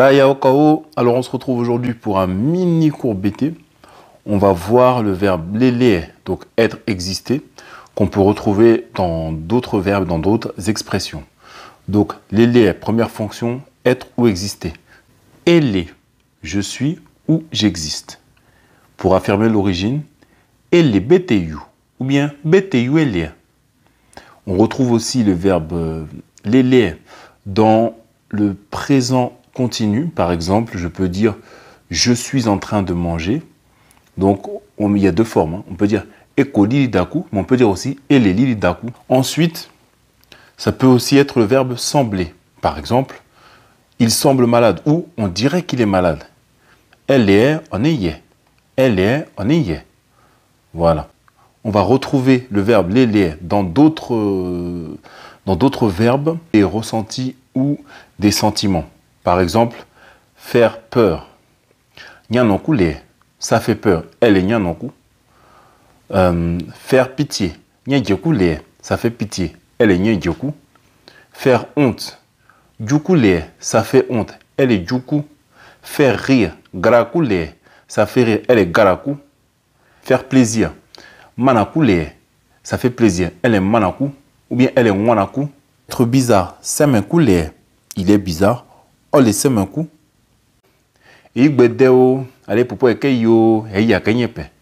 alors on se retrouve aujourd'hui pour un mini cours BT. On va voir le verbe lélé, donc être, exister, qu'on peut retrouver dans d'autres verbes, dans d'autres expressions. Donc lélé, première fonction, être ou exister. Élé, je suis ou j'existe. Pour affirmer l'origine, élé BTU ou bien BTU élé. On retrouve aussi le verbe euh, lélé dans le présent continue. Par exemple, je peux dire je suis en train de manger. Donc, il y a deux formes. Hein. On peut dire lili daku, mais on peut dire aussi lili daku. Ensuite, ça peut aussi être le verbe sembler. Par exemple, il semble malade ou on dirait qu'il est malade. Elle est, on est, Elle est, on est. Voilà. On va retrouver le verbe l'élé dans d'autres dans d'autres verbes et ressentis ou des sentiments. Par exemple, faire peur. Nyanonkou, ça fait peur. Elle est Nyanonkou. Euh, faire pitié. ça fait pitié. Elle est djokou. Faire honte. Djoku, ça fait honte. Elle est Djoku. Faire rire. Garaku, ça fait rire. Elle est garakou. Faire plaisir. Manaku, ça fait plaisir. Elle est manakou. Ou bien elle est Wanaku. Être bizarre. il est bizarre. oleseme ku igbe dewo ale popo eke yiwo heyi ake nye pe